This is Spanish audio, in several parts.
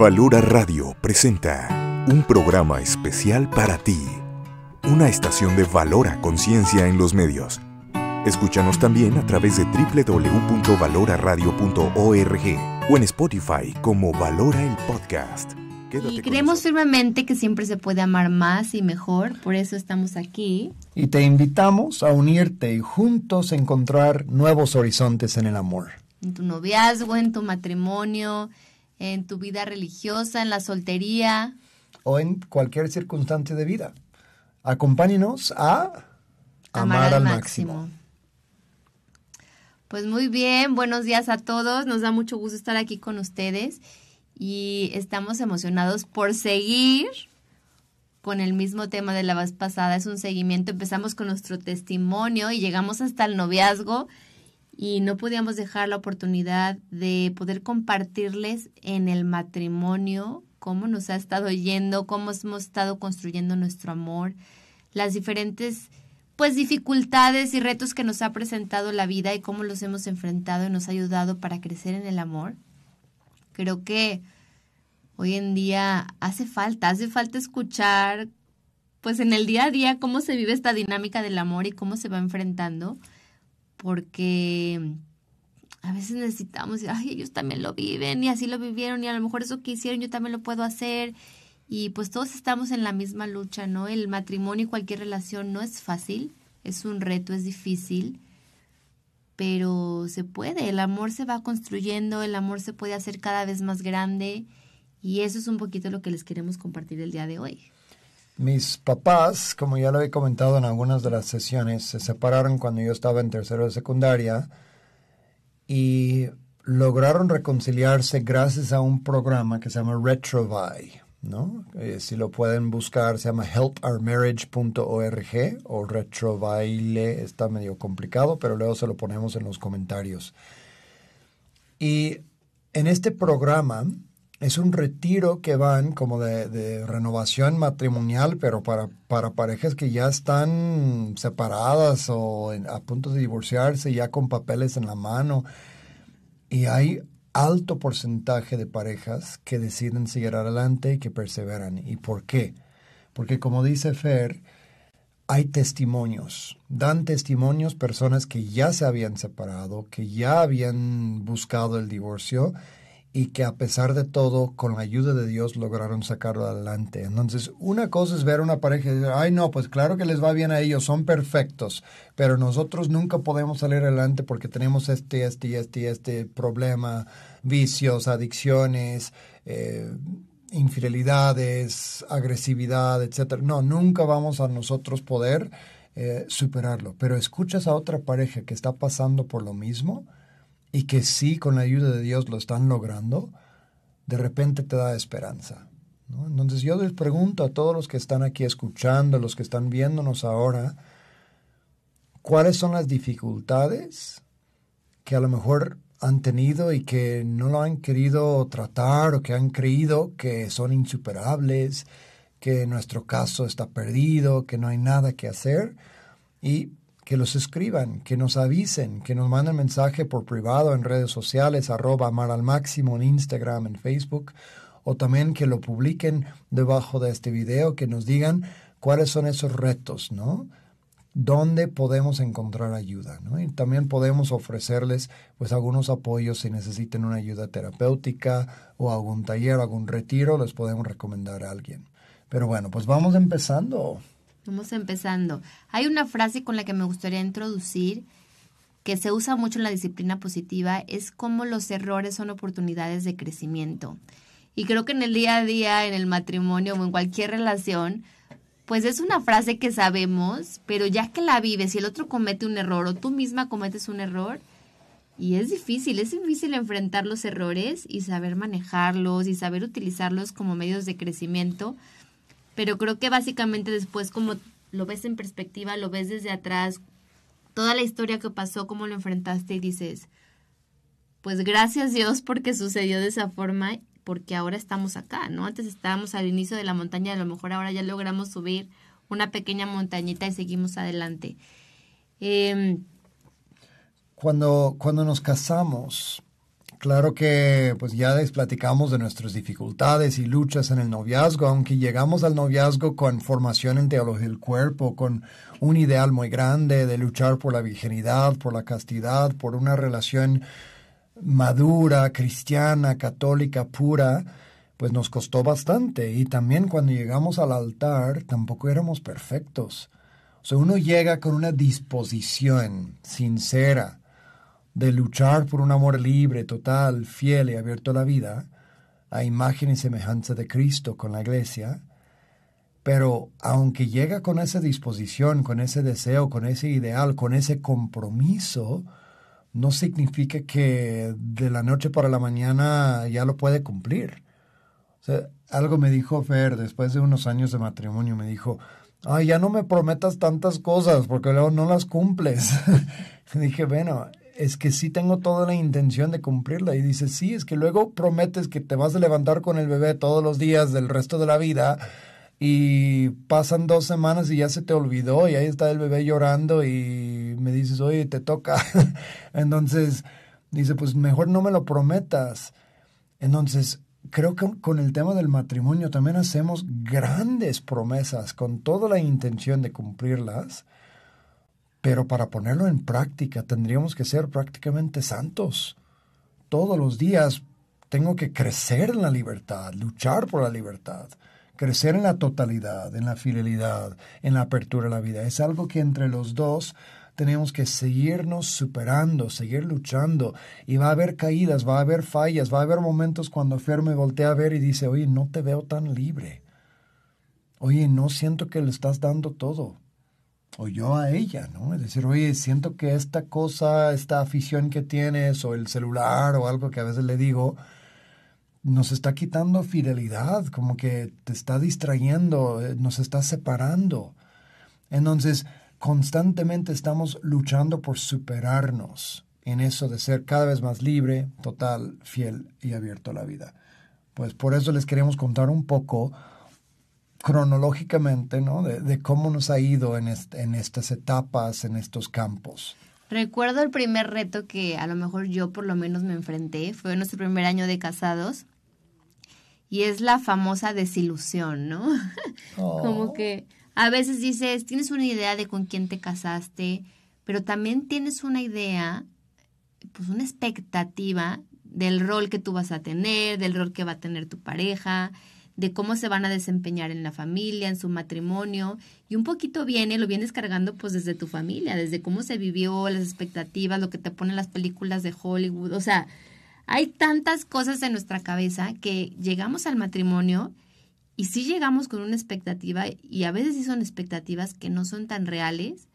Valora Radio presenta un programa especial para ti. Una estación de Valora Conciencia en los medios. Escúchanos también a través de www.valoraradio.org o en Spotify como Valora el Podcast. y creemos firmemente que siempre se puede amar más y mejor, por eso estamos aquí. Y te invitamos a unirte y juntos encontrar nuevos horizontes en el amor. En tu noviazgo, en tu matrimonio, en tu vida religiosa, en la soltería. O en cualquier circunstancia de vida. Acompáñenos a amar, al máximo. Pues muy bien, buenos días a todos. Nos da mucho gusto estar aquí con ustedes y estamos emocionados por seguir con el mismo tema de la vez pasada. Es un seguimiento. Empezamos con nuestro testimonio y llegamos hasta el noviazgo y no podíamos dejar la oportunidad de poder compartirles en el matrimonio cómo nos ha estado yendo, cómo hemos estado construyendo nuestro amor, las diferentes pues dificultades y retos que nos ha presentado la vida y cómo los hemos enfrentado y nos ha ayudado para crecer en el amor. Creo que hoy en día hace falta, hace falta escuchar pues en el día a día cómo se vive esta dinámica del amor y cómo se va enfrentando porque a veces necesitamos, ay, ellos también lo viven y así lo vivieron y a lo mejor eso que hicieron yo también lo puedo hacer. Y pues todos estamos en la misma lucha, ¿no? El matrimonio y cualquier relación no es fácil, es un reto, es difícil, pero se puede, el amor se va construyendo, el amor se puede hacer cada vez más grande y eso es un poquito lo que les queremos compartir el día de hoy. Mis papás, como ya lo he comentado en algunas de las sesiones, se separaron cuando yo estaba en tercero de secundaria y lograron reconciliarse gracias a un programa que se llama Retrovi, ¿no? Eh, si lo pueden buscar, se llama helpourmarriage.org o Retrovile, está medio complicado, pero luego se lo ponemos en los comentarios. Y en este programa, es un retiro que van como de, renovación matrimonial, pero para, para, parejas que ya están separadas o a punto de divorciarse, ya con papeles en la mano. Y hay alto porcentaje de parejas que deciden seguir adelante y que perseveran. ¿Y por qué? Porque como dice Fer, hay testimonios, dan testimonios personas que ya se habían separado, que ya habían buscado el divorcio y que a pesar de todo, con la ayuda de Dios, lograron sacarlo adelante. Entonces, una cosa es ver a una pareja y decir, ay no, pues claro que les va bien a ellos, son perfectos, pero nosotros nunca podemos salir adelante porque tenemos este, este, este, este problema, vicios, adicciones, eh, infidelidades, agresividad, etc. No, nunca vamos a nosotros poder eh, superarlo, pero escuchas a otra pareja que está pasando por lo mismo y que sí, con la ayuda de Dios lo están logrando, de repente te da esperanza. Entonces yo les pregunto a todos los que están aquí escuchando, los que están viéndonos ahora, ¿cuáles son las dificultades que a lo mejor han tenido y que no lo han querido tratar o que han creído que son insuperables, que nuestro caso está perdido, que no hay nada que hacer? Y que los escriban, que nos avisen, que nos manden mensaje por privado en redes sociales, arroba amar al máximo en Instagram, en Facebook, o también que lo publiquen debajo de este video, que nos digan cuáles son esos retos, ¿no? dónde podemos encontrar ayuda. ¿no? Y también podemos ofrecerles pues algunos apoyos si necesiten una ayuda terapéutica o algún taller, algún retiro, les podemos recomendar a alguien. Pero bueno, pues vamos empezando. Vamos empezando. Hay una frase con la que me gustaría introducir que se usa mucho en la disciplina positiva, es como los errores son oportunidades de crecimiento. Y creo que en el día a día, en el matrimonio o en cualquier relación, pues es una frase que sabemos, pero ya que la vives y el otro comete un error o tú misma cometes un error, y es difícil, es difícil enfrentar los errores y saber manejarlos y saber utilizarlos como medios de crecimiento, pero creo que básicamente después como lo ves en perspectiva, lo ves desde atrás, toda la historia que pasó, cómo lo enfrentaste y dices, pues gracias Dios porque sucedió de esa forma, porque ahora estamos acá, ¿no? Antes estábamos al inicio de la montaña, a lo mejor ahora ya logramos subir una pequeña montañita y seguimos adelante. Em, cuando, cuando nos casamos, Claro que pues ya les platicamos de nuestras dificultades y luchas en el noviazgo, aunque llegamos al noviazgo con formación en teología del cuerpo, con un ideal muy grande de luchar por la virginidad, por la castidad, por una relación madura, cristiana, católica, pura, pues nos costó bastante. Y también cuando llegamos al altar tampoco éramos perfectos. O sea, uno llega con una disposición sincera de luchar por un amor libre, total, fiel y abierto a la vida, a imagen y semejanza de Cristo con la iglesia, pero aunque llega con esa disposición, con ese deseo, con ese ideal, con ese compromiso, no significa que de la noche para la mañana ya lo puede cumplir. algo me dijo Fer después de unos años de matrimonio, me dijo, ay, ya no me prometas tantas cosas porque luego no las cumples. dije, bueno, es que sí tengo toda la intención de cumplirla. Y dice, sí, es que luego prometes que te vas a levantar con el bebé todos los días del resto de la vida y pasan dos semanas y ya se te olvidó y ahí está el bebé llorando y me dices, oye, te toca. Entonces, dice, pues mejor no me lo prometas. Entonces, creo que con el tema del matrimonio también hacemos grandes promesas con toda la intención de cumplirlas pero para ponerlo en práctica tendríamos que ser prácticamente santos. Todos los días tengo que crecer en la libertad, luchar por la libertad, crecer en la totalidad, en la fidelidad, en la apertura a la vida. Es algo que entre los dos tenemos que seguirnos superando, seguir luchando. Y va a haber caídas, va a haber fallas, va a haber momentos cuando Fer me voltea a ver y dice, oye, no te veo tan libre. Oye, no siento que le estás dando todo o yo a ella, ¿no? Es decir, oye, siento que esta cosa, esta afición que tienes, o el celular, o algo que a veces le digo, nos está quitando fidelidad, como que te está distrayendo, eh, nos está separando. Entonces, constantemente estamos luchando por superarnos en eso de ser cada vez más libre, total, fiel y abierto a la vida. Pues por eso les queremos contar un poco cronológicamente, ¿no? De, cómo nos ha ido en, estas etapas, en estos campos. Recuerdo el primer reto que a lo mejor yo por lo menos me enfrenté, fue en nuestro primer año de casados, y es la famosa desilusión, ¿no? Oh. Como que a veces dices, tienes una idea de con quién te casaste, pero también tienes una idea, pues una expectativa del rol que tú vas a tener, del rol que va a tener tu pareja, de cómo se van a desempeñar en la familia, en su matrimonio, y un poquito viene, lo vienes cargando pues desde tu familia, desde cómo se vivió, las expectativas, lo que te ponen las películas de Hollywood, o sea, hay tantas cosas en nuestra cabeza que llegamos al matrimonio y si llegamos con una expectativa y a veces sí son expectativas que no son tan reales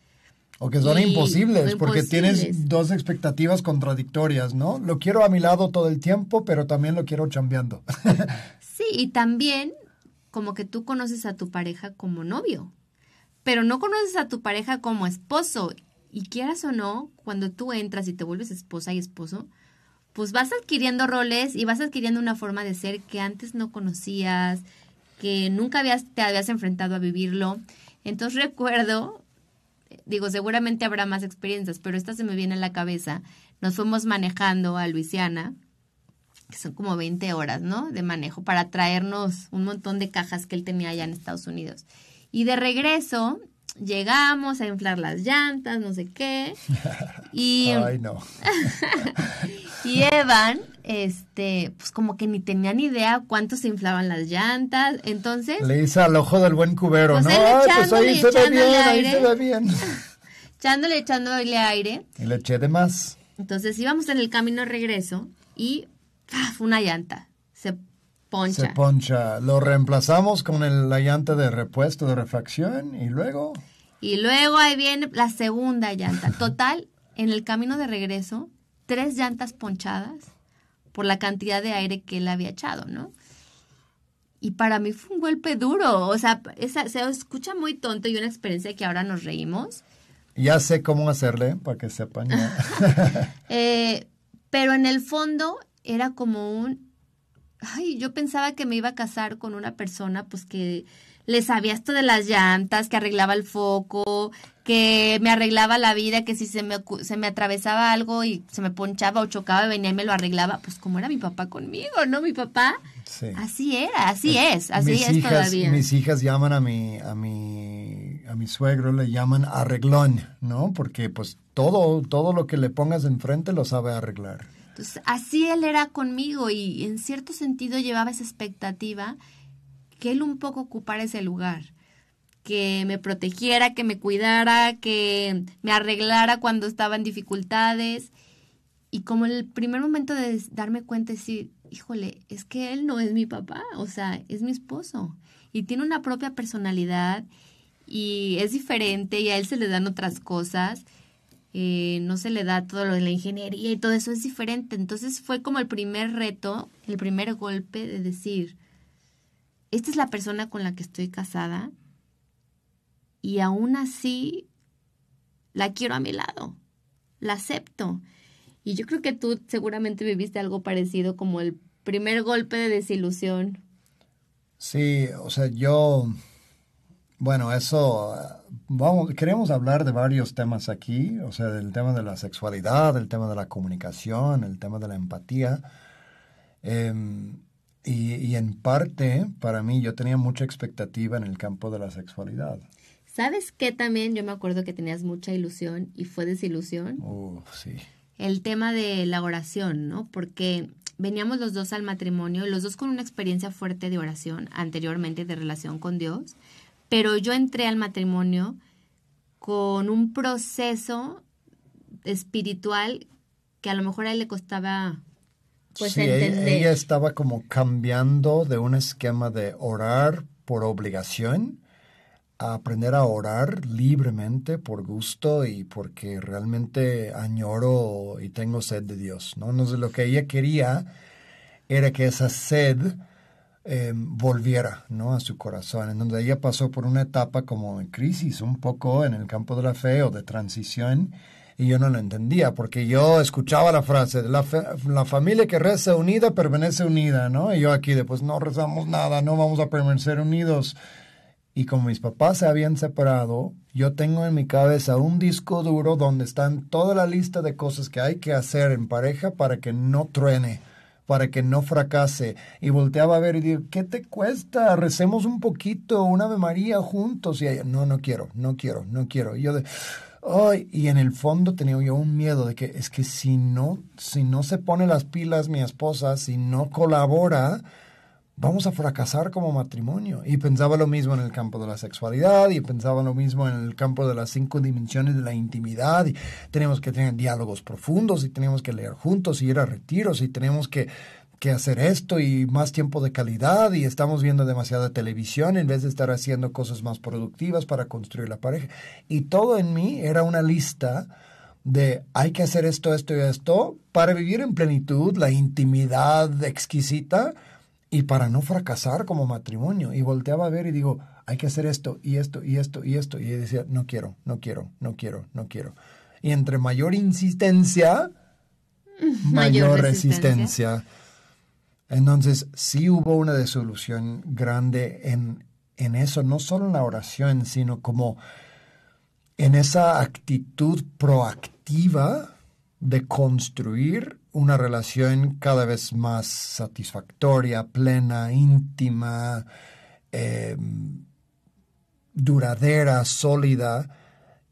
o que son imposibles, porque tienes dos expectativas contradictorias, ¿no? Lo quiero a mi lado todo el tiempo, pero también lo quiero chambeando. sí, y también como que tú conoces a tu pareja como novio, pero no conoces a tu pareja como esposo. Y quieras o no, cuando tú entras y te vuelves esposa y esposo, pues vas adquiriendo roles y vas adquiriendo una forma de ser que antes no conocías, que nunca te habías enfrentado a vivirlo. Entonces recuerdo digo, seguramente habrá más experiencias, pero esta se me viene a la cabeza. Nos fuimos manejando a Luisiana, que son como 20 horas, ¿no? De manejo para traernos un montón de cajas que él tenía allá en Estados Unidos. Y de regreso llegamos a inflar las llantas, no sé qué. Y, Ay, no. y Evan, este, pues como que ni tenían idea cuánto se inflaban las llantas, entonces... Le hice al ojo del buen cubero, pues ¿no? pues ahí se ve bien, ahí se ve bien. echándole, echándole aire. Y le eché de más. Entonces íbamos en el camino de regreso y ¡paf! una llanta, se poncha. Se poncha, lo reemplazamos con la llanta de repuesto, de refacción y luego... Y luego ahí viene la segunda llanta. Total, en el camino de regreso, tres llantas ponchadas por la cantidad de aire que él había echado, ¿no? Y para mí fue un golpe duro, o sea, se escucha muy tonto y una experiencia que ahora nos reímos. Ya sé cómo hacerle, para que sepan. eh, pero en el fondo era como un, ay, yo pensaba que me iba a casar con una persona, pues que le sabía esto de las llantas, que arreglaba el foco, que me arreglaba la vida, que si se me, se me atravesaba algo y se me ponchaba o chocaba, venía y me lo arreglaba, pues como era mi papá conmigo, ¿no? Mi papá. Así era, así es, así es todavía. Mis hijas llaman a mi, a mi, a mi suegro, le llaman arreglón, ¿no? Porque pues todo, todo lo que le pongas enfrente lo sabe arreglar. Entonces, así él era conmigo y en cierto sentido llevaba esa expectativa que él un poco ocupara ese lugar que me protegiera, que me cuidara, que me arreglara cuando estaba en dificultades. Y como el primer momento de darme cuenta es decir, híjole, es que él no es mi papá, o sea, es mi esposo. Y tiene una propia personalidad y es diferente y a él se le dan otras cosas. Eh, no se le da todo lo de la ingeniería y todo eso es diferente. Entonces fue como el primer reto, el primer golpe de decir, esta es la persona con la que estoy casada, y aún así la quiero a mi lado, la acepto. Y yo creo que tú seguramente viviste algo parecido como el primer golpe de desilusión. Sí, o sea, yo, bueno, eso, vamos, queremos hablar de varios temas aquí, o sea, del tema de la sexualidad, el tema de la comunicación, el tema de la empatía. Em, y, y en parte, para mí, yo tenía mucha expectativa en el campo de la sexualidad. ¿Sabes qué también? Yo me acuerdo que tenías mucha ilusión y fue desilusión. Oh, sí. El tema de la oración, ¿no? Porque veníamos los dos al matrimonio, los dos con una experiencia fuerte de oración anteriormente de relación con Dios, pero yo entré al matrimonio con un proceso espiritual que a lo mejor a él le costaba pues entender. Ella estaba como cambiando de un esquema de orar por obligación aprender a orar libremente por gusto y porque realmente añoro y tengo sed de Dios. ¿no? de lo que ella quería era que esa sed em, volviera ¿no? a su corazón. en donde ella pasó por una etapa como en crisis un poco en el campo de la fe o de transición y yo no lo entendía porque yo escuchaba la frase la, la familia que reza unida permanece unida, ¿no? Y yo aquí después no rezamos nada, no vamos a permanecer unidos y como mis papás se habían separado, yo tengo en mi cabeza un disco duro donde están toda la lista de cosas que hay que hacer en pareja para que no truene, para que no fracase. Y volteaba a ver y digo, ¿qué te cuesta? Recemos un poquito, una Ave María juntos. Y ella, no, no quiero, no quiero, no quiero. Y yo de... y en el fondo tenía yo un miedo de que es que si no, si no se pone las pilas mi esposa, si no colabora, vamos a fracasar como matrimonio. Y pensaba lo mismo en el campo de la sexualidad y pensaba lo mismo en el campo de las cinco dimensiones de la intimidad. Y tenemos que tener diálogos profundos y tenemos que leer juntos y ir a retiros y tenemos que, que hacer esto y más tiempo de calidad y estamos viendo demasiada televisión en vez de estar haciendo cosas más productivas para construir la pareja. Y todo en mí era una lista de hay que hacer esto, esto y esto para vivir en plenitud la intimidad exquisita y para no fracasar como matrimonio. Y volteaba a ver y digo, hay que hacer esto y esto y esto y esto. Y decía, no quiero, no quiero, no quiero, no quiero. Y entre mayor insistencia, mayor, resistencia. Entonces, sí hubo una desolución grande en, en eso, no solo en la oración, sino como en esa actitud proactiva de construir una relación cada vez más satisfactoria, plena, íntima, em, duradera, sólida,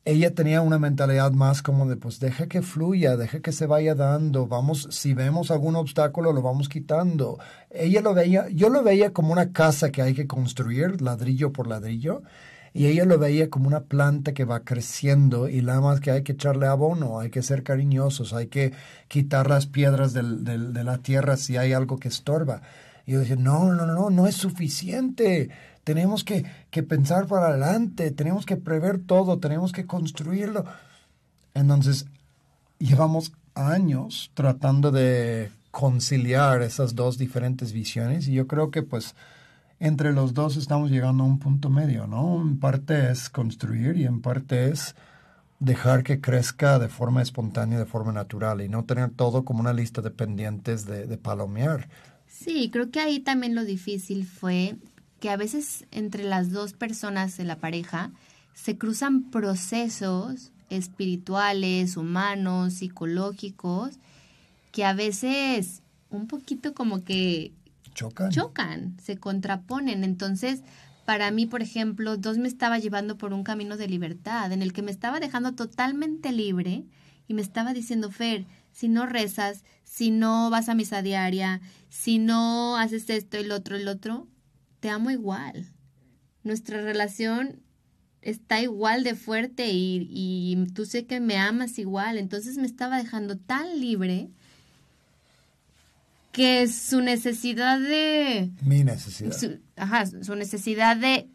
ella tenía una mentalidad más como de, pues deja que fluya, deje que se vaya dando, vamos, si vemos algún obstáculo lo vamos quitando. Ella lo veía, yo lo veía como una casa que hay que construir ladrillo por ladrillo y ella lo veía como una planta que va creciendo y nada más que hay que echarle abono, hay que ser cariñosos, hay que quitar las piedras de la tierra si hay algo que estorba. Y yo decía, no, no, no, no es suficiente. Tenemos que, que pensar para adelante, tenemos que prever todo, tenemos que construirlo. Entonces, llevamos años tratando de conciliar esas dos diferentes visiones y yo creo que pues entre los dos estamos llegando a un punto medio, ¿no? En parte es construir y en parte es dejar que crezca de forma espontánea, de forma natural y no tener todo como una lista de pendientes de, de palomear. Sí, creo que ahí también lo difícil fue que a veces entre las dos personas de la pareja se cruzan procesos espirituales, humanos, psicológicos, que a veces un poquito como que Chocan. se contraponen. Entonces, para mí, por ejemplo, dos me estaba llevando por un camino de libertad, en el que me estaba dejando totalmente libre y me estaba diciendo, Fer, si no rezas, si no vas a misa diaria, si no haces esto, el otro, el otro, te amo igual. Nuestra relación está igual de fuerte y, y tú sé que me amas igual. Entonces me estaba dejando tan libre que su necesidad de... Mi necesidad. Su, ajá, su necesidad de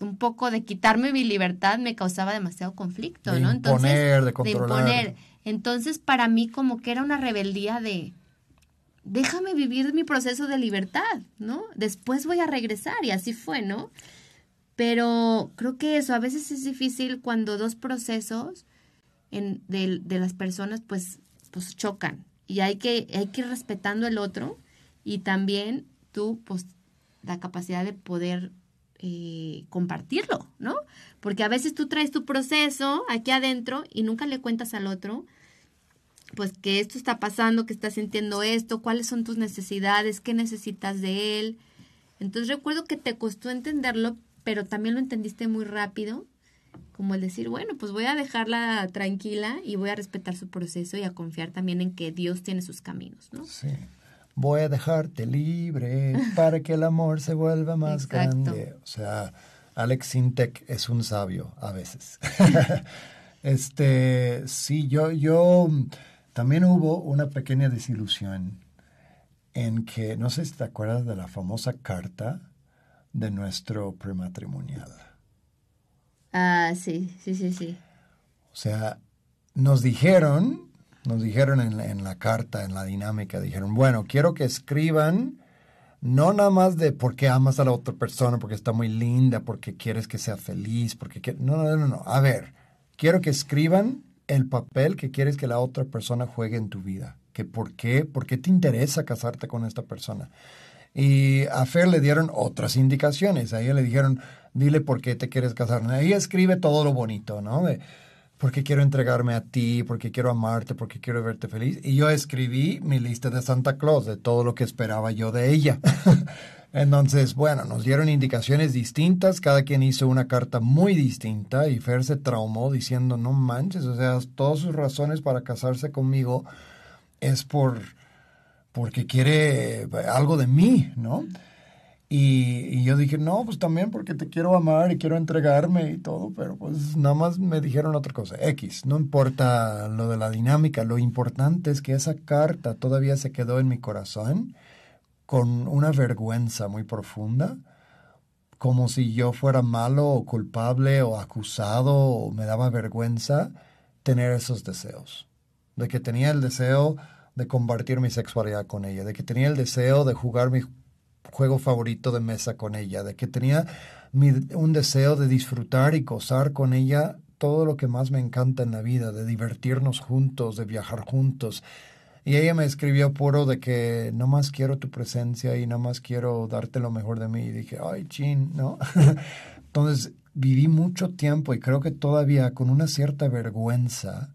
un poco de quitarme mi libertad me causaba demasiado conflicto, ¿no? Entonces, de controlar. De imponer. Entonces, para mí como que era una rebeldía de, déjame vivir mi proceso de libertad, ¿no? Después voy a regresar y así fue, ¿no? Pero creo que eso a veces es difícil cuando dos procesos de, las personas pues, pues chocan, y hay que, hay que ir respetando el otro y también tú, pues, la capacidad de poder eh, compartirlo, ¿no? Porque a veces tú traes tu proceso aquí adentro y nunca le cuentas al otro, pues, que esto está pasando, que estás sintiendo esto, cuáles son tus necesidades, qué necesitas de él. Entonces recuerdo que te costó entenderlo, pero también lo entendiste muy rápido como el decir, bueno, pues voy a dejarla tranquila y voy a respetar su proceso y a confiar también en que Dios tiene sus caminos, ¿no? Sí. Voy a dejarte libre para que el amor se vuelva más grande. O sea, Alex Sintek es un sabio a veces. este, sí, yo, yo también hubo una pequeña desilusión en que, no sé si te acuerdas de la famosa carta de nuestro prematrimonial. Ah, sí, sí, sí, sí. O sea, nos dijeron, nos dijeron en la, carta, en la dinámica, dijeron, bueno, quiero que escriban no nada más de por qué amas a la otra persona, porque está muy linda, porque quieres que sea feliz, porque no, no, no, no. A ver, quiero que escriban el papel que quieres que la otra persona juegue en tu vida. Que por qué, por qué te interesa casarte con esta persona. Y a Fer le dieron otras indicaciones. A ella le dijeron, dile por qué te quieres casar. Ahí escribe todo lo bonito, ¿no? De por quiero entregarme a ti, porque quiero amarte, porque quiero verte feliz. Y yo escribí mi lista de Santa Claus, de todo lo que esperaba yo de ella. Entonces, bueno, nos dieron indicaciones distintas, cada quien hizo una carta muy distinta y Fer se traumó diciendo, no manches, o sea, todas sus razones para casarse conmigo es por porque quiere algo de mí, ¿no? Y, yo dije, no, pues también porque te quiero amar y quiero entregarme y todo, pero pues nada más me dijeron otra cosa. X, no importa lo de la dinámica, lo importante es que esa carta todavía se quedó en mi corazón con una vergüenza muy profunda, como si yo fuera malo o culpable o acusado o me daba vergüenza tener esos deseos, de que tenía el deseo de compartir mi sexualidad con ella, de que tenía el deseo de jugar mi juego favorito de mesa con ella, de que tenía un deseo de disfrutar y gozar con ella todo lo que más me encanta en la vida, de divertirnos juntos, de viajar juntos. Y ella me escribió puro de que no más quiero tu presencia y no más quiero darte lo mejor de mí. Y dije, ay, chin, ¿no? Entonces viví mucho tiempo y creo que todavía con una cierta vergüenza,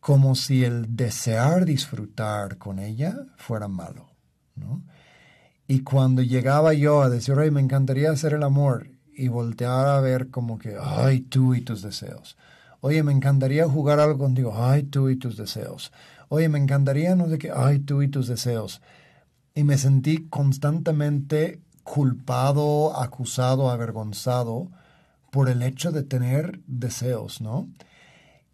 como si el desear disfrutar con ella fuera malo, ¿no? Y cuando llegaba yo a decir, oye, me encantaría hacer el amor y voltear a ver como que, ay, tú y tus deseos. Oye, me encantaría jugar algo contigo, ay, tú y tus deseos. Oye, me encantaría no sé qué, ay, tú y tus deseos. Y me sentí constantemente culpado, acusado, avergonzado por el hecho de tener deseos, ¿no?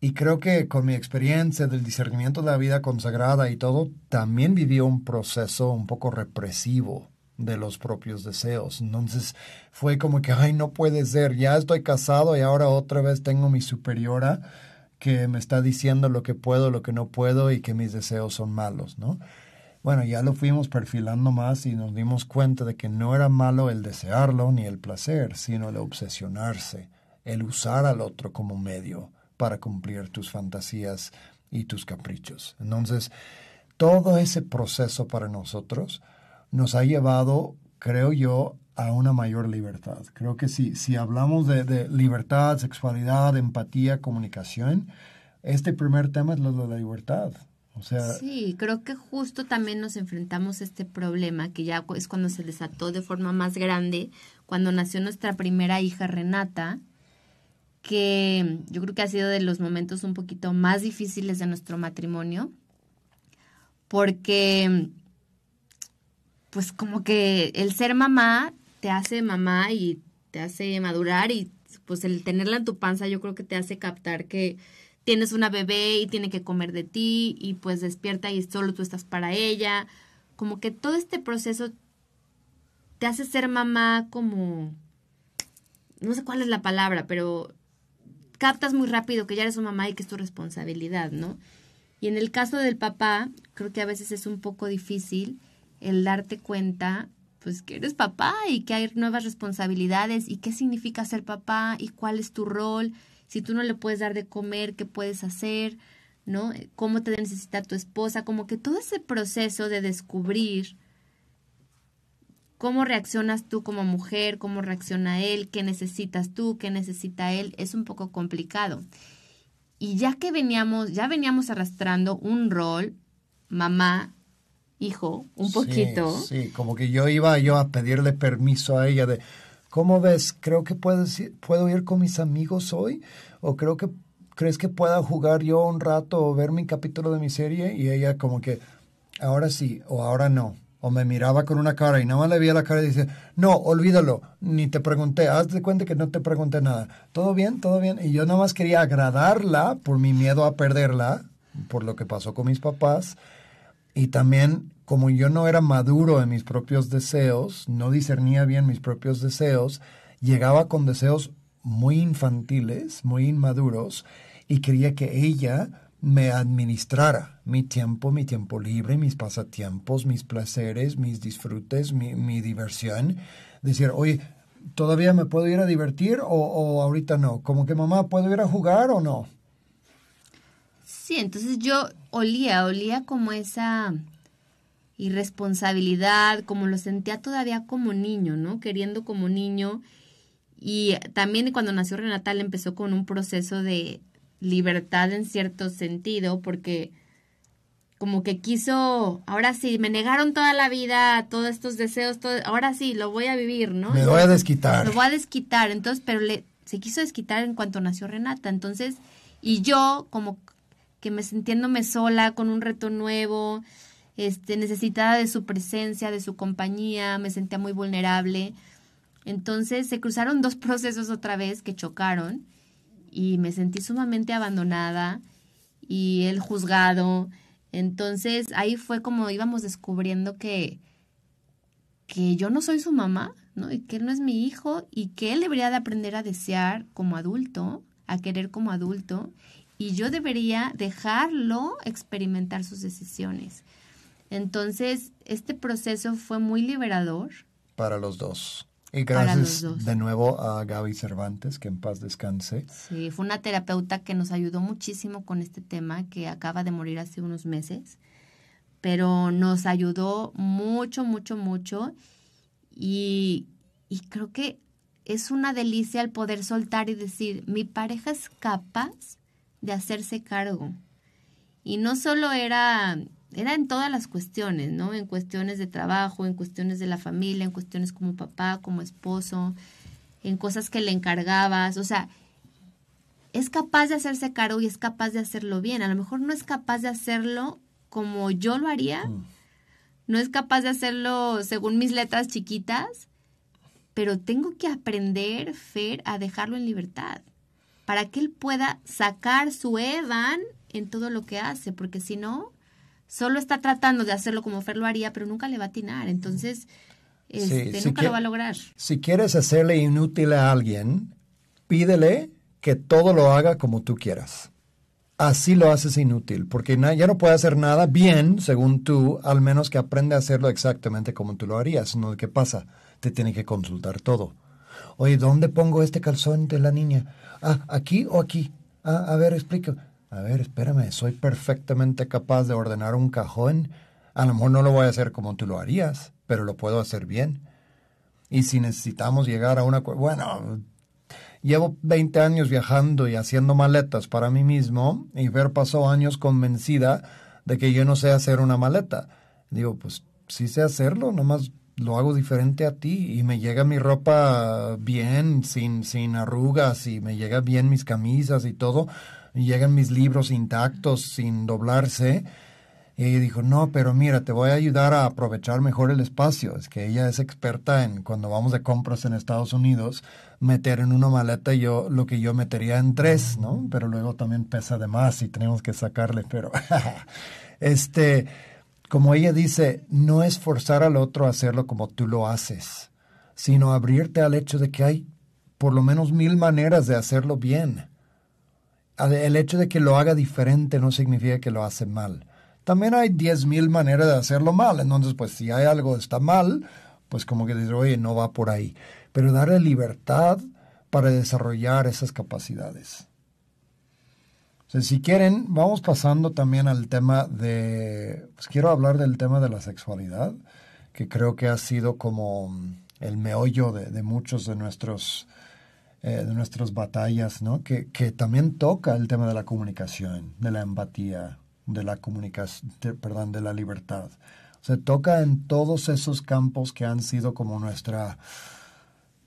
Y creo que con mi experiencia del discernimiento de la vida consagrada y todo, también viví un proceso un poco represivo de los propios deseos. Entonces fue como que, ay, no puede ser, ya estoy casado y ahora otra vez tengo mi superiora que me está diciendo lo que puedo, lo que no puedo y que mis deseos son malos, ¿no? Bueno, ya lo fuimos perfilando más y nos dimos cuenta de que no era malo el desearlo ni el placer, sino el obsesionarse, el usar al otro como medio para cumplir tus fantasías y tus caprichos. Entonces, todo ese proceso para nosotros nos ha llevado, creo yo, a una mayor libertad. Creo que si, si hablamos de, libertad, sexualidad, empatía, comunicación, este primer tema es lo de la libertad. O sea, sí, creo que justo también nos enfrentamos a este problema que ya es cuando se desató de forma más grande, cuando nació nuestra primera hija Renata, que yo creo que ha sido de los momentos un poquito más difíciles de nuestro matrimonio, porque pues como que el ser mamá te hace mamá y te hace madurar y pues el tenerla en tu panza yo creo que te hace captar que tienes una bebé y tiene que comer de ti y pues despierta y solo tú estás para ella. Como que todo este proceso te hace ser mamá como no sé cuál es la palabra, pero captas muy rápido que ya eres su mamá y que es tu responsabilidad, ¿no? Y en el caso del papá, creo que a veces es un poco difícil el darte cuenta, pues que eres papá y que hay nuevas responsabilidades y qué significa ser papá y cuál es tu rol, si tú no le puedes dar de comer, qué puedes hacer, ¿no? Cómo te necesita tu esposa, como que todo ese proceso de descubrir cómo reaccionas tú como mujer, cómo reacciona él, qué necesitas tú, qué necesita él, es un poco complicado. Y ya que veníamos, ya veníamos arrastrando un rol, mamá, hijo, un poquito. Sí, como que yo iba yo a pedirle permiso a ella de, ¿cómo ves? Creo que puedo ir con mis amigos hoy o creo que crees que pueda jugar yo un rato o ver mi capítulo de mi serie y ella como que ahora sí o ahora no o me miraba con una cara y nada más le veía la cara y dice, no, olvídalo, ni te pregunté, haz de cuenta que no te pregunté nada. Todo bien, todo bien. Y yo nada más quería agradarla por mi miedo a perderla, por lo que pasó con mis papás. Y también, como yo no era maduro en mis propios deseos, no discernía bien mis propios deseos, llegaba con deseos muy infantiles, muy inmaduros, y quería que ella me administrara mi tiempo, mi tiempo libre, mis pasatiempos, mis placeres, mis disfrutes, mi, mi diversión. Decir, oye, ¿todavía me puedo ir a divertir o, ahorita no? Como que mamá, ¿puedo ir a jugar o no? Sí, entonces yo olía, olía como esa irresponsabilidad, como lo sentía todavía como niño, ¿no? Queriendo como niño. Y también cuando nació Renata, empezó con un proceso de libertad en cierto sentido, porque como que quiso, ahora sí, me negaron toda la vida, todos estos deseos, todo, ahora sí, lo voy a vivir, ¿no? Me voy a desquitar. Lo voy a desquitar, entonces, pero le, se quiso desquitar en cuanto nació Renata, entonces, y yo como que me sintiéndome sola, con un reto nuevo, este, necesitada de su presencia, de su compañía, me sentía muy vulnerable. Entonces se cruzaron dos procesos otra vez que chocaron y me sentí sumamente abandonada y el juzgado. Entonces ahí fue como íbamos descubriendo que, que yo no soy su mamá, ¿no? Y que él no es mi hijo y que él debería de aprender a desear como adulto, a querer como adulto y yo debería dejarlo experimentar sus decisiones. Entonces, este proceso fue muy liberador. Para los dos. Y gracias de nuevo a Gaby Cervantes, que en paz descanse. Sí, fue una terapeuta que nos ayudó muchísimo con este tema, que acaba de morir hace unos meses, pero nos ayudó mucho, mucho, mucho. Y, y creo que es una delicia el poder soltar y decir, mi pareja es capaz de hacerse cargo. Y no solo era era en todas las cuestiones, ¿no? En cuestiones de trabajo, en cuestiones de la familia, en cuestiones como papá, como esposo, en cosas que le encargabas, o sea, es capaz de hacerse cargo y es capaz de hacerlo bien. A lo mejor no es capaz de hacerlo como yo lo haría, mm. no es capaz de hacerlo según mis letras chiquitas, pero tengo que aprender, Fer, a dejarlo en libertad para que él pueda sacar su Evan en todo lo que hace, porque si no, solo está tratando de hacerlo como Fer lo haría, pero nunca le va a atinar. Entonces, este, nunca lo va a lograr. Si quieres hacerle inútil a alguien, pídele que todo lo haga como tú quieras. Así lo haces inútil, porque ya no puede hacer nada bien, según tú, al menos que aprende a hacerlo exactamente como tú lo harías. No, ¿qué pasa? Te tiene que consultar todo. Oye, ¿dónde pongo este calzón de la niña? Ah, aquí o aquí. Ah, a ver, explícame a ver, espérame, soy perfectamente capaz de ordenar un cajón. A lo mejor no lo voy a hacer como tú lo harías, pero lo puedo hacer bien. Y si necesitamos llegar a una... Bueno, llevo 20 años viajando y haciendo maletas para mí mismo y ver pasó años convencida de que yo no sé hacer una maleta. Digo, pues sí sé hacerlo, nomás lo hago diferente a ti y me llega mi ropa bien, sin, sin arrugas y me llega bien mis camisas y todo llegan mis libros intactos, sin doblarse. Y ella dijo, no, pero mira, te voy a ayudar a aprovechar mejor el espacio. Es que ella es experta en, cuando vamos de compras en Estados Unidos, meter en una maleta yo lo que yo metería en tres, ¿no? Pero luego también pesa de más y tenemos que sacarle, pero este, como ella dice, no es forzar al otro a hacerlo como tú lo haces, sino abrirte al hecho de que hay por lo menos mil maneras de hacerlo bien el hecho de que lo haga diferente no significa que lo hace mal. También hay 10.000 maneras de hacerlo mal, entonces pues si hay algo que está mal, pues como que dice, oye, no va por ahí. Pero darle libertad para desarrollar esas capacidades. O si quieren, vamos pasando también al tema de, pues quiero hablar del tema de la sexualidad, que creo que ha sido como el meollo de muchos de nuestros eh, de nuestras batallas, Que, también toca el tema de la comunicación, de la empatía, de la comunicación, perdón, de la libertad. Se toca en todos esos campos que han sido como nuestra,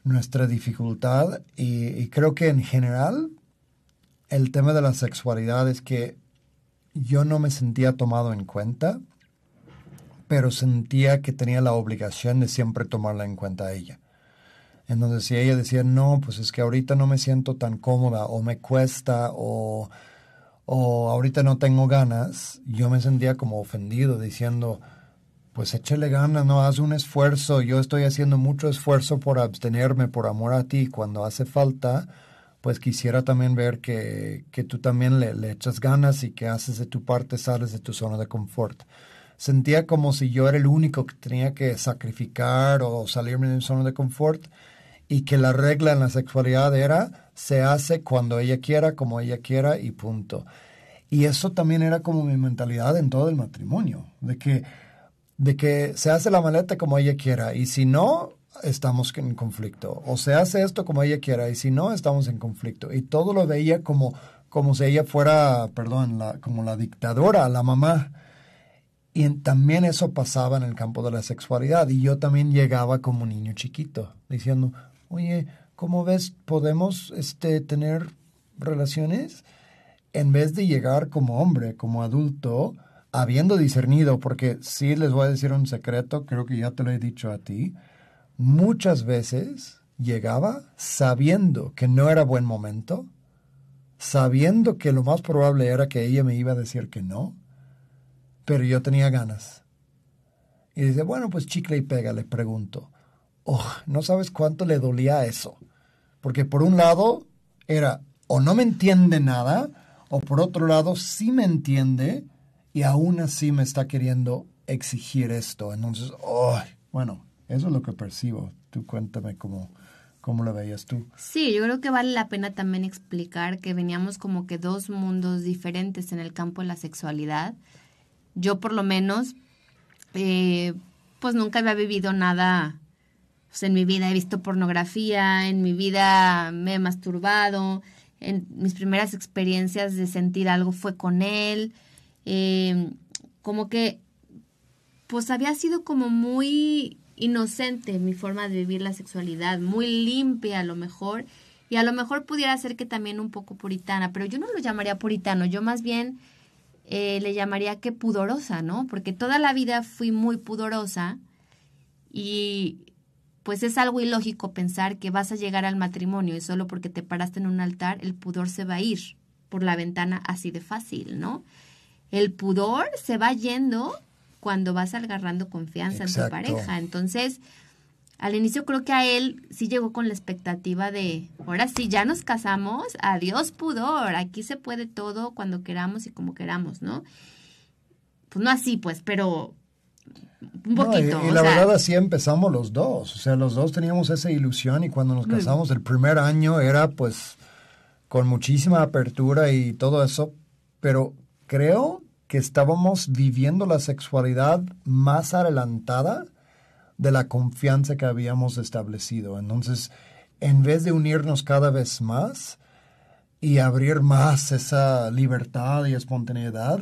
nuestra dificultad y, y creo que en general el tema de la sexualidad es que yo no me sentía tomado en cuenta, pero sentía que tenía la obligación de siempre tomarla en cuenta a ella. Entonces, si ella decía, no, pues es que ahorita no me siento tan cómoda o me cuesta o, o ahorita no tengo ganas, yo me sentía como ofendido diciendo, pues échale ganas, no, haz un esfuerzo, yo estoy haciendo mucho esfuerzo por abstenerme por amor a ti, cuando hace falta, pues quisiera también ver que, que tú también le, le, echas ganas y que haces de tu parte, sales de tu zona de confort. Sentía como si yo era el único que tenía que sacrificar o salirme de mi zona de confort y que la regla en la sexualidad era se hace cuando ella quiera, como ella quiera y punto. Y eso también era como mi mentalidad en todo el matrimonio, de que, de que se hace la maleta como ella quiera y si no, estamos en conflicto, o se hace esto como ella quiera y si no, estamos en conflicto. Y todo lo veía como, como si ella fuera, perdón, como la dictadora, la mamá. Y también eso pasaba en el campo de la sexualidad. Y yo también llegaba como niño chiquito, diciendo, oye, ¿cómo ves? ¿Podemos este, tener relaciones? En vez de llegar como hombre, como adulto, habiendo discernido, porque sí les voy a decir un secreto, creo que ya te lo he dicho a ti, muchas veces llegaba sabiendo que no era buen momento, sabiendo que lo más probable era que ella me iba a decir que no, pero yo tenía ganas. Y dice, bueno, pues chicle y pega, le pregunto. Oh, no sabes cuánto le dolía eso. Porque por un lado era, o no me entiende nada, o por otro lado sí me entiende y aún así me está queriendo exigir esto. Entonces, oh, bueno, eso es lo que percibo. Tú cuéntame cómo, cómo lo veías tú. Sí, yo creo que vale la pena también explicar que veníamos como que dos mundos diferentes en el campo de la sexualidad. Yo por lo menos, eh, pues nunca había vivido nada pues en mi vida he visto pornografía, en mi vida me he masturbado, en mis primeras experiencias de sentir algo fue con él, em, como que pues había sido como muy inocente mi forma de vivir la sexualidad, muy limpia a lo mejor, y a lo mejor pudiera ser que también un poco puritana, pero yo no lo llamaría puritano, yo más bien eh, le llamaría que pudorosa, ¿no? Porque toda la vida fui muy pudorosa y pues es algo ilógico pensar que vas a llegar al matrimonio y solo porque te paraste en un altar el pudor se va a ir por la ventana así de fácil, ¿no? El pudor se va yendo cuando vas agarrando confianza en tu pareja. Entonces, al inicio creo que a él sí llegó con la expectativa de, ahora sí, ya nos casamos, adiós pudor, aquí se puede todo cuando queramos y como queramos, ¿no? Pues no así, pues, pero un poquito. y, la verdad así empezamos los dos, o sea, los dos teníamos esa ilusión y cuando nos mm. casamos el primer año era pues con muchísima apertura y todo eso, pero creo que estábamos viviendo la sexualidad más adelantada de la confianza que habíamos establecido. Entonces, en vez de unirnos cada vez más y abrir más esa libertad y espontaneidad,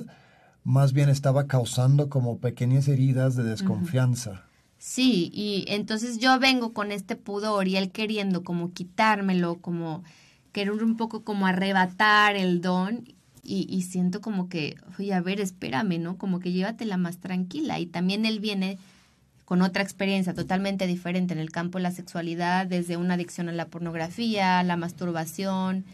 más bien estaba causando como pequeñas heridas de desconfianza. Sí, y entonces yo vengo con este pudor y él queriendo como quitármelo, como querer un poco como arrebatar el don y, y siento como que, oye, a ver, espérame, ¿no? Como que llévatela más tranquila y también él viene con otra experiencia totalmente diferente en el campo de la sexualidad, desde una adicción a la pornografía, la masturbación,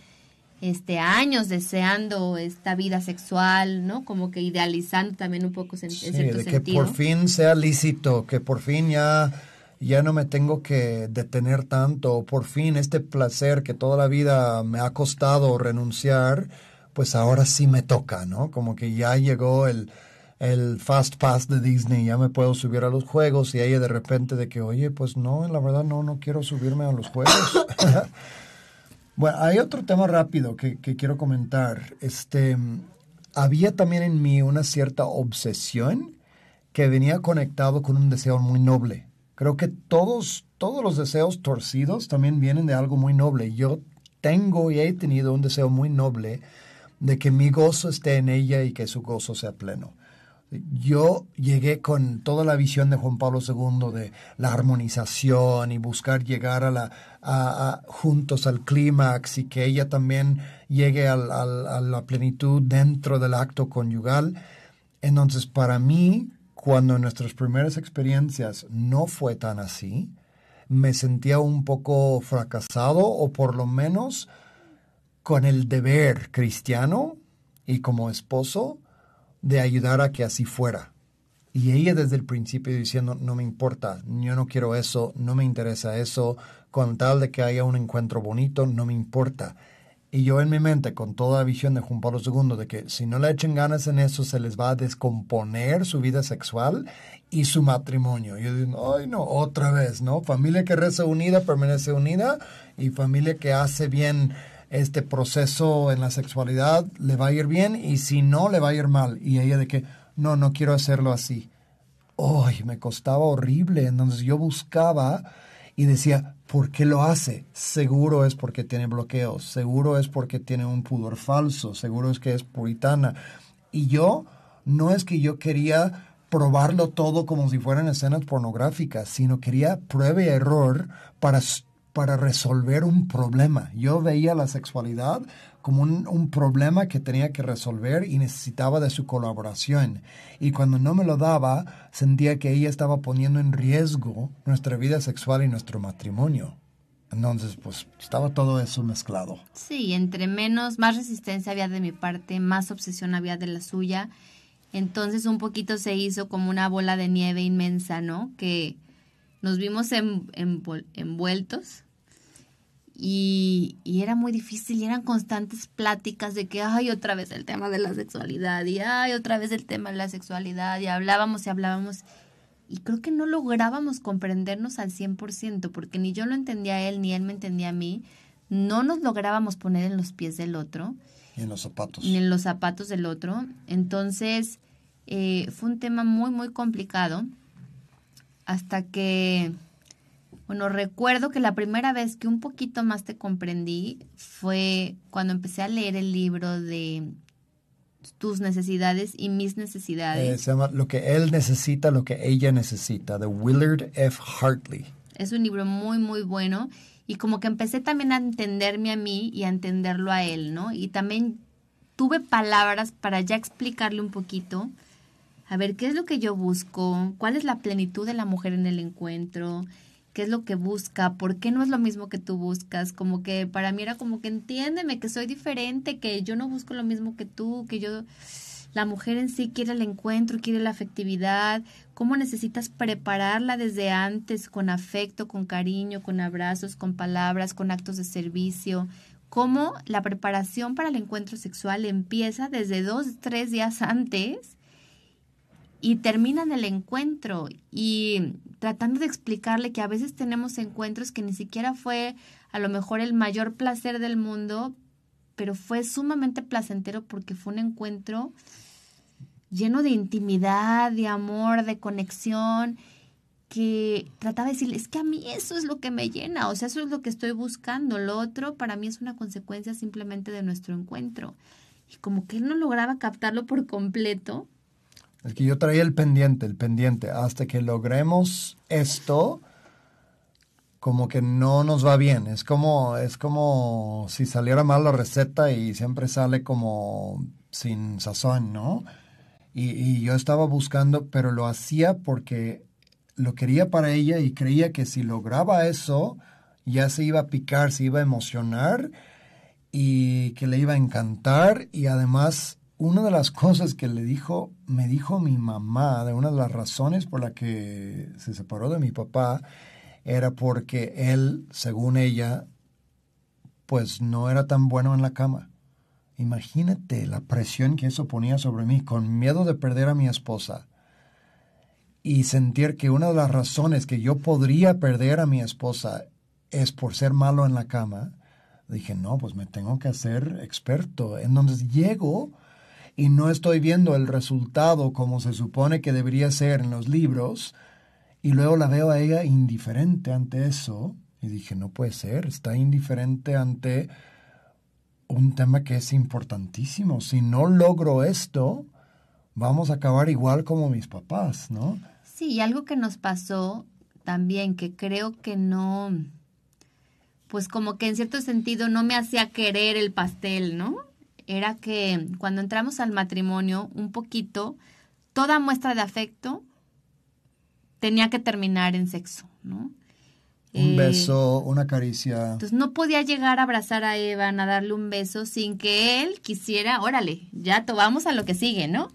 este años deseando esta vida sexual, ¿no? Como que idealizando también un poco sí, de que por fin sea lícito, que por fin ya ya no me tengo que detener tanto, por fin este placer que toda la vida me ha costado renunciar, pues ahora sí me toca, ¿no? Como que ya llegó el, el Fast Pass de Disney, ya me puedo subir a los juegos y ahí de repente de que, oye, pues no, la verdad no, no quiero subirme a los juegos. Bueno, hay otro tema rápido que, que quiero comentar. Este, había también en mí una cierta obsesión que venía conectado con un deseo muy noble. Creo que todos, todos los deseos torcidos también vienen de algo muy noble. Yo tengo y he tenido un deseo muy noble de que mi gozo esté en ella y que su gozo sea pleno. Yo llegué con toda la visión de Juan Pablo II de la armonización y buscar llegar juntos al clímax y que ella también llegue a la plenitud dentro del acto conyugal. Entonces, para mí, cuando nuestras primeras experiencias no fue tan así, me sentía un poco fracasado o por lo menos con el deber cristiano y como esposo de ayudar a que así fuera. Y ella desde el principio diciendo, no me importa, yo no quiero eso, no me interesa eso, con tal de que haya un encuentro bonito, no me importa. Y yo en mi mente, con toda la visión de Juan Pablo II, de que si no le echen ganas en eso, se les va a descomponer su vida sexual y su matrimonio. Yo digo, ay no, otra vez, ¿no? Familia que reza unida permanece unida y familia que hace bien este proceso en la sexualidad le va a ir bien y si no, le va a ir mal. Y ella de que, no, no quiero hacerlo así. ¡Ay, me costaba horrible! Entonces yo buscaba y decía, ¿por qué lo hace? Seguro es porque tiene bloqueos, seguro es porque tiene un pudor falso, seguro es que es puritana. Y yo, no es que yo quería probarlo todo como si fueran escenas pornográficas, sino quería prueba y error para para resolver un problema. Yo veía la sexualidad como un, problema que tenía que resolver y necesitaba de su colaboración. Y cuando no me lo daba, sentía que ella estaba poniendo en riesgo nuestra vida sexual y nuestro matrimonio. Entonces, pues estaba todo eso mezclado. Sí, entre menos, más resistencia había de mi parte, más obsesión había de la suya. Entonces un poquito se hizo como una bola de nieve inmensa, ¿no? Que nos vimos envueltos y, y, era muy difícil y eran constantes pláticas de que, hay otra vez el tema de la sexualidad y, hay otra vez el tema de la sexualidad y hablábamos y hablábamos. Y creo que no lográbamos comprendernos al 100% porque ni yo lo entendía él ni él me entendía a mí. No nos lográbamos poner en los pies del otro. Ni en los zapatos. Ni en los zapatos del otro. Entonces, eh, fue un tema muy, muy complicado hasta que bueno, recuerdo que la primera vez que un poquito más te comprendí fue cuando empecé a leer el libro de tus necesidades y mis necesidades. Eh, se llama Lo que él necesita, lo que ella necesita, de Willard F. Hartley. Es un libro muy, muy bueno y como que empecé también a entenderme a mí y a entenderlo a él, ¿no? Y también tuve palabras para ya explicarle un poquito, a ver, ¿qué es lo que yo busco? ¿Cuál es la plenitud de la mujer en el encuentro? qué es lo que busca, por qué no es lo mismo que tú buscas, como que para mí era como que entiéndeme que soy diferente, que yo no busco lo mismo que tú, que yo la mujer en sí quiere el encuentro, quiere la afectividad, cómo necesitas prepararla desde antes con afecto, con cariño, con abrazos, con palabras, con actos de servicio, cómo la preparación para el encuentro sexual empieza desde dos, tres días antes y terminan el encuentro y tratando de explicarle que a veces tenemos encuentros que ni siquiera fue a lo mejor el mayor placer del mundo, pero fue sumamente placentero porque fue un encuentro lleno de intimidad, de amor, de conexión, que trataba de decirle, es que a mí eso es lo que me llena, o sea, eso es lo que estoy buscando, lo otro para mí es una consecuencia simplemente de nuestro encuentro. Y como que él no lograba captarlo por completo, que yo traía el pendiente, el pendiente. Hasta que logremos esto, como que no nos va bien. Es como, es como si saliera mal la receta y siempre sale como sin sazón, ¿no? Y, y yo estaba buscando, pero lo hacía porque lo quería para ella y creía que si lograba eso, ya se iba a picar, se iba a emocionar y que le iba a encantar. Y además, una de las cosas que le dijo me dijo mi mamá de una de las razones por la que se separó de mi papá era porque él, según ella, pues no era tan bueno en la cama. Imagínate la presión que eso ponía sobre mí, con miedo de perder a mi esposa. Y sentir que una de las razones que yo podría perder a mi esposa es por ser malo en la cama. Dije, no, pues me tengo que hacer experto. Entonces llego y no estoy viendo el resultado como se supone que debería ser en los libros, y luego la veo a ella indiferente ante eso, y dije, no puede ser, está indiferente ante un tema que es importantísimo. Si no logro esto, vamos a acabar igual como mis papás, ¿no? Sí, y algo que nos pasó también, que creo que no, pues como que en cierto sentido no me hacía querer el pastel, ¿no? era que cuando entramos al matrimonio, un poquito, toda muestra de afecto tenía que terminar en sexo, ¿no? Un eh, beso, una caricia. Entonces no podía llegar a abrazar a Evan, a darle un beso sin que él quisiera, órale, ya to, vamos a lo que sigue, ¿no?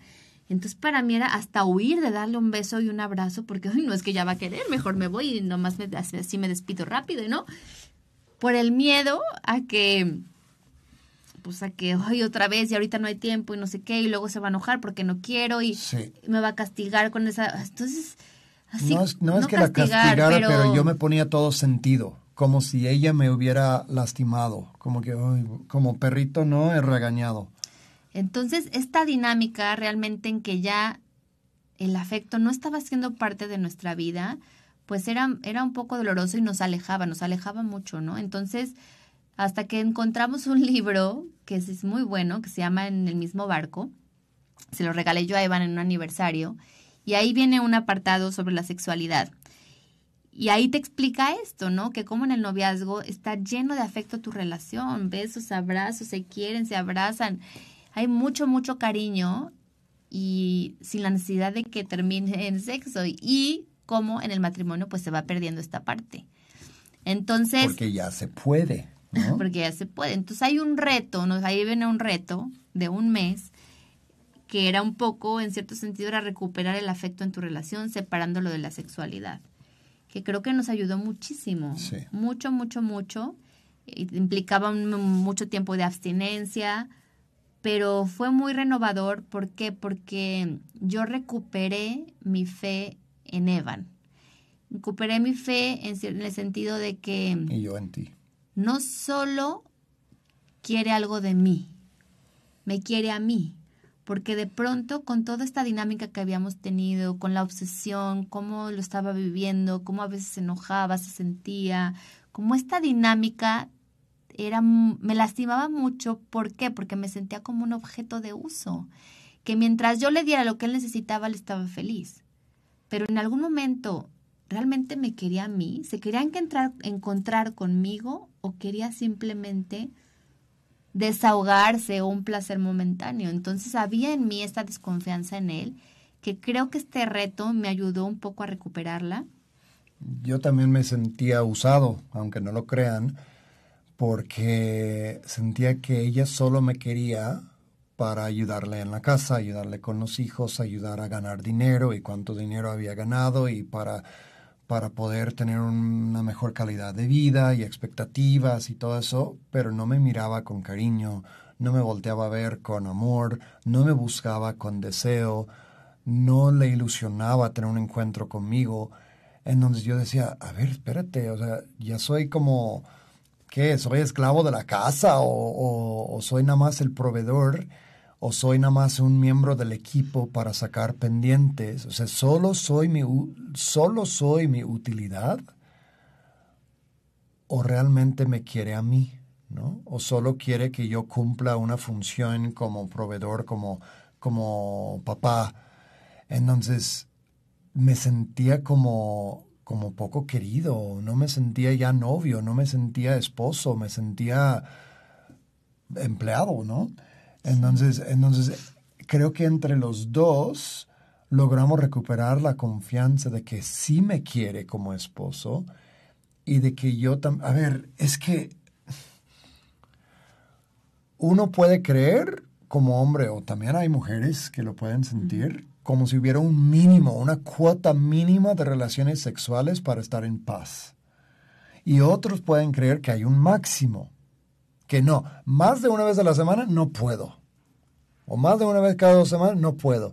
Entonces para mí era hasta huir de darle un beso y un abrazo porque, hoy no es que ya va a querer, mejor me voy y nomás me, así me despido rápido, ¿no? Por el miedo a que pues a que hoy otra vez y ahorita no hay tiempo y no sé qué y luego se va a enojar porque no quiero y me va a castigar con esa entonces así no es, no es que la castigara pero... yo me ponía todo sentido como si ella me hubiera lastimado como que como perrito no he regañado entonces esta dinámica realmente en que ya el afecto no estaba siendo parte de nuestra vida pues era, era un poco doloroso y nos alejaba, nos alejaba mucho, ¿no? Entonces, hasta que encontramos un libro que es muy bueno, que se llama En el mismo barco. Se lo regalé yo a Evan en un aniversario. Y ahí viene un apartado sobre la sexualidad. Y ahí te explica esto, ¿no? Que como en el noviazgo está lleno de afecto tu relación, besos, abrazos, se quieren, se abrazan. Hay mucho, mucho cariño y sin la necesidad de que termine en sexo. Y como en el matrimonio pues se va perdiendo esta parte. Entonces... Porque ya se puede porque ya se puede. Entonces hay un reto, nos ahí viene un reto de un mes que era un poco, en cierto sentido, era recuperar el afecto en tu relación, separándolo de la sexualidad, que creo que nos ayudó muchísimo, mucho, mucho, mucho. Implicaba mucho tiempo de abstinencia, pero fue muy renovador. ¿Por qué? Porque yo recuperé mi fe en Evan. Recuperé mi fe en, en el sentido de que... Y yo en ti no solo quiere algo de mí, me quiere a mí, porque de pronto con toda esta dinámica que habíamos tenido, con la obsesión, cómo lo estaba viviendo, cómo a veces se enojaba, se sentía, como esta dinámica era me lastimaba mucho, ¿por qué? Porque me sentía como un objeto de uso, que mientras yo le diera lo que él necesitaba, él estaba feliz. Pero en algún momento ¿realmente me quería a mí? ¿Se querían encontrar conmigo o quería simplemente desahogarse o un placer momentáneo? Entonces había en mí esta desconfianza en él que creo que este reto me ayudó un poco a recuperarla. Yo también me sentía usado, aunque no lo crean, porque sentía que ella solo me quería para ayudarle en la casa, ayudarle con los hijos, ayudar a ganar dinero y cuánto dinero había ganado y para para poder tener una mejor calidad de vida y expectativas y todo eso, pero no me miraba con cariño, no me volteaba a ver con amor, no me buscaba con deseo, no le ilusionaba tener un encuentro conmigo. en donde yo decía, a ver, espérate, o sea, ya soy como, ¿qué? ¿Soy esclavo de la casa o, o soy nada más el proveedor? o soy nada más un miembro del equipo para sacar pendientes, o sea, solo soy mi, solo soy mi utilidad, o realmente me quiere a mí, ¿no? O solo quiere que yo cumpla una función como proveedor, como, como papá. Entonces, me sentía como, como poco querido, no me sentía ya novio, no me sentía esposo, me sentía empleado, ¿no? Entonces, entonces, creo que entre los dos logramos recuperar la confianza de que sí me quiere como esposo y de que yo también... A ver, es que uno puede creer como hombre, o también hay mujeres que lo pueden sentir, como si hubiera un mínimo, una cuota mínima de relaciones sexuales para estar en paz. Y otros pueden creer que hay un máximo que no, más de una vez a la semana no puedo. O más de una vez cada dos semanas no puedo.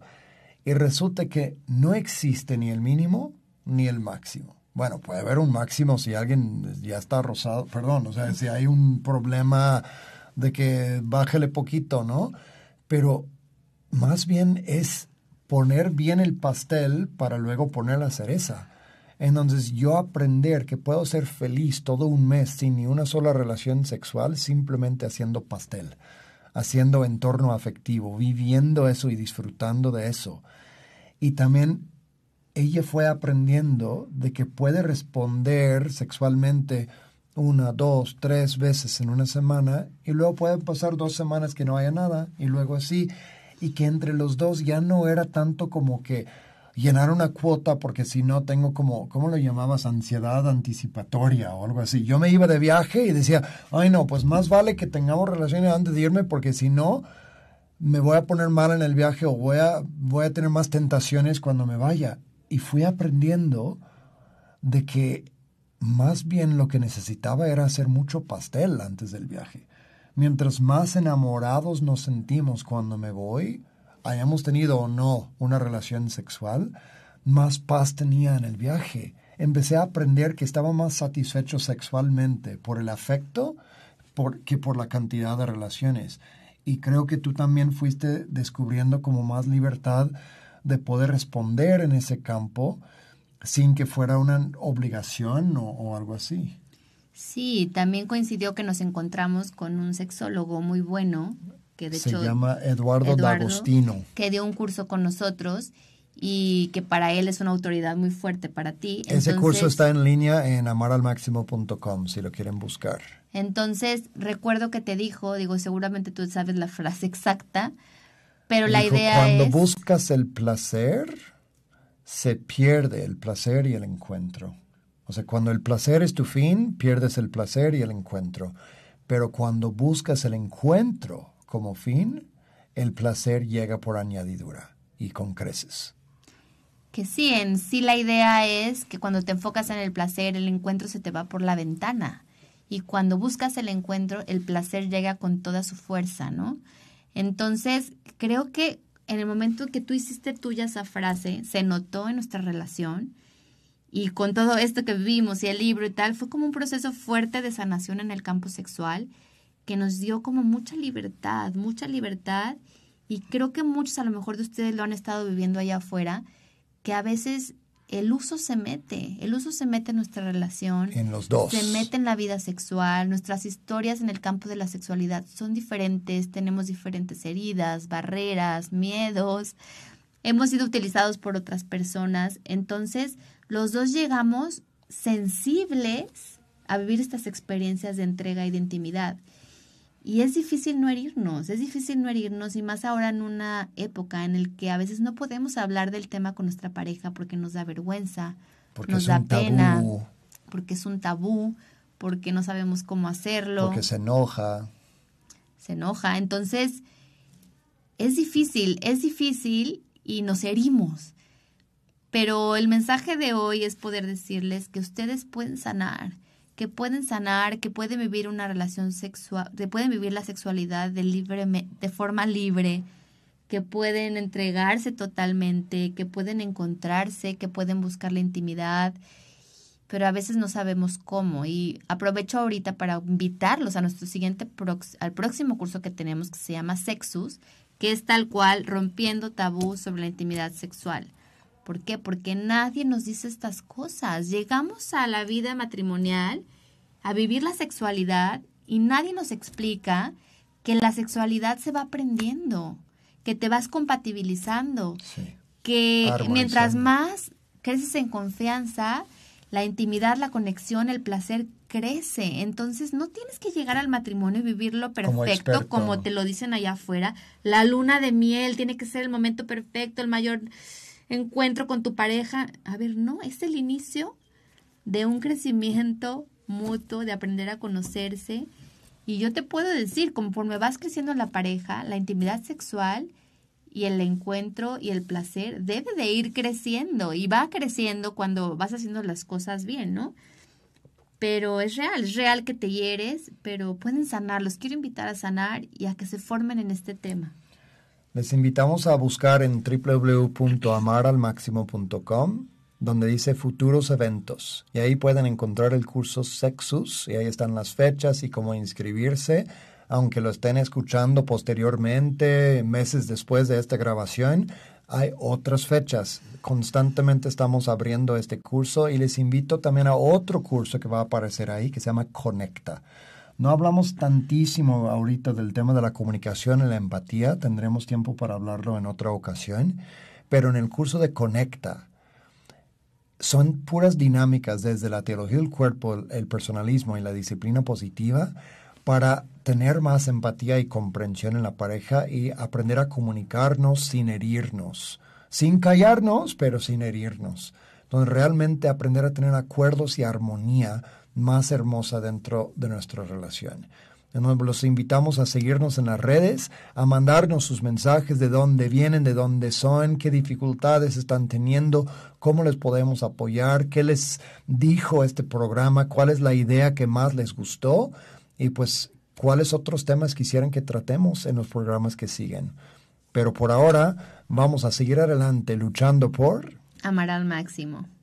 Y resulta que no existe ni el mínimo ni el máximo. Bueno, puede haber un máximo si alguien ya está rosado, perdón, o sea, si hay un problema de que bájele poquito, ¿no? Pero más bien es poner bien el pastel para luego poner la cereza. Entonces yo aprender que puedo ser feliz todo un mes sin ni una sola relación sexual, simplemente haciendo pastel, haciendo entorno afectivo, viviendo eso y disfrutando de eso. Y también ella fue aprendiendo de que puede responder sexualmente una, dos, tres veces en una semana y luego pueden pasar dos semanas que no haya nada y luego así y que entre los dos ya no era tanto como que llenar una cuota porque si no tengo como, ¿cómo lo llamabas? Ansiedad anticipatoria o algo así. Yo me iba de viaje y decía, ay no, pues más vale que tengamos relaciones antes de irme porque si no, me voy a poner mal en el viaje o voy a, voy a tener más tentaciones cuando me vaya. Y fui aprendiendo de que más bien lo que necesitaba era hacer mucho pastel antes del viaje. Mientras más enamorados nos sentimos cuando me voy, hayamos tenido o no una relación sexual, más paz tenía en el viaje. Empecé a aprender que estaba más satisfecho sexualmente por el afecto que por la cantidad de relaciones. Y creo que tú también fuiste descubriendo como más libertad de poder responder en ese campo sin que fuera una obligación o algo así. Sí, también coincidió que nos encontramos con un sexólogo muy bueno se llama Eduardo, D'Agostino. Que dio un curso con nosotros y que para él es una autoridad muy fuerte para ti. Ese curso está en línea en amaralmaximo.com si lo quieren buscar. Entonces, recuerdo que te dijo, digo, seguramente tú sabes la frase exacta, pero la idea cuando es... Cuando buscas el placer, se pierde el placer y el encuentro. O sea, cuando el placer es tu fin, pierdes el placer y el encuentro. Pero cuando buscas el encuentro, como fin, el placer llega por añadidura y con creces. Que sí, en sí la idea es que cuando te enfocas en el placer, el encuentro se te va por la ventana. Y cuando buscas el encuentro, el placer llega con toda su fuerza, ¿no? Entonces, creo que en el momento que tú hiciste tuya esa frase, se notó en nuestra relación. Y con todo esto que vivimos y el libro y tal, fue como un proceso fuerte de sanación en el campo sexual que nos dio como mucha libertad, mucha libertad. Y creo que muchos a lo mejor de ustedes lo han estado viviendo allá afuera, que a veces el uso se mete, el uso se mete en nuestra relación. En los dos. Se mete en la vida sexual, nuestras historias en el campo de la sexualidad son diferentes, tenemos diferentes heridas, barreras, miedos, hemos sido utilizados por otras personas. Entonces, los dos llegamos sensibles a vivir estas experiencias de entrega y de intimidad. Y es difícil no herirnos, es difícil no herirnos y más ahora en una época en la que a veces no podemos hablar del tema con nuestra pareja porque nos da vergüenza, porque nos da pena, porque es un tabú, porque no sabemos cómo hacerlo. Porque se enoja. Se enoja. Entonces, es difícil, es difícil y nos herimos. Pero el mensaje de hoy es poder decirles que ustedes pueden sanar, que pueden sanar, que pueden vivir una relación sexual, que pueden vivir la sexualidad de, libre, de forma libre, que pueden entregarse totalmente, que pueden encontrarse, que pueden buscar la intimidad, pero a veces no sabemos cómo. Y aprovecho ahorita para invitarlos a nuestro siguiente, al próximo curso que tenemos que se llama Sexus, que es tal cual rompiendo tabú sobre la intimidad sexual. ¿Por qué? Porque nadie nos dice estas cosas. Llegamos a la vida matrimonial, a vivir la sexualidad, y nadie nos explica que la sexualidad se va aprendiendo, que te vas compatibilizando, que mientras más creces en confianza, la intimidad, la conexión, el placer crece. Entonces no tienes que llegar al matrimonio y vivirlo perfecto como, como, te lo dicen allá afuera. La luna de miel tiene que ser el momento perfecto, el mayor encuentro con tu pareja. A ver, no, es el inicio de un crecimiento mutuo, de aprender a conocerse. Y yo te puedo decir, conforme vas creciendo la pareja, la intimidad sexual y el encuentro y el placer debe de ir creciendo y va creciendo cuando vas haciendo las cosas bien, ¿no? Pero es real, es real que te hieres, pero pueden sanar, los quiero invitar a sanar y a que se formen en este tema. Les invitamos a buscar en www.amaralmaximo.com donde dice futuros eventos y ahí pueden encontrar el curso Sexus y ahí están las fechas y cómo inscribirse. Aunque lo estén escuchando posteriormente, meses después de esta grabación, hay otras fechas. Constantemente estamos abriendo este curso y les invito también a otro curso que va a aparecer ahí que se llama Conecta. No hablamos tantísimo ahorita del tema de la comunicación y la empatía, tendremos tiempo para hablarlo en otra ocasión, pero en el curso de Conecta son puras dinámicas desde la teología del cuerpo, el personalismo y la disciplina positiva para tener más empatía y comprensión en la pareja y aprender a comunicarnos sin herirnos, sin callarnos, pero sin herirnos. Donde realmente aprender a tener acuerdos y armonía más hermosa dentro de nuestra relación. Los invitamos a seguirnos en las redes, a mandarnos sus mensajes de dónde vienen, de dónde son, qué dificultades están teniendo, cómo les podemos apoyar, qué les dijo este programa, cuál es la idea que más les gustó y pues cuáles otros temas quisieran que tratemos en los programas que siguen. Pero por ahora vamos a seguir adelante luchando por... Amar al máximo.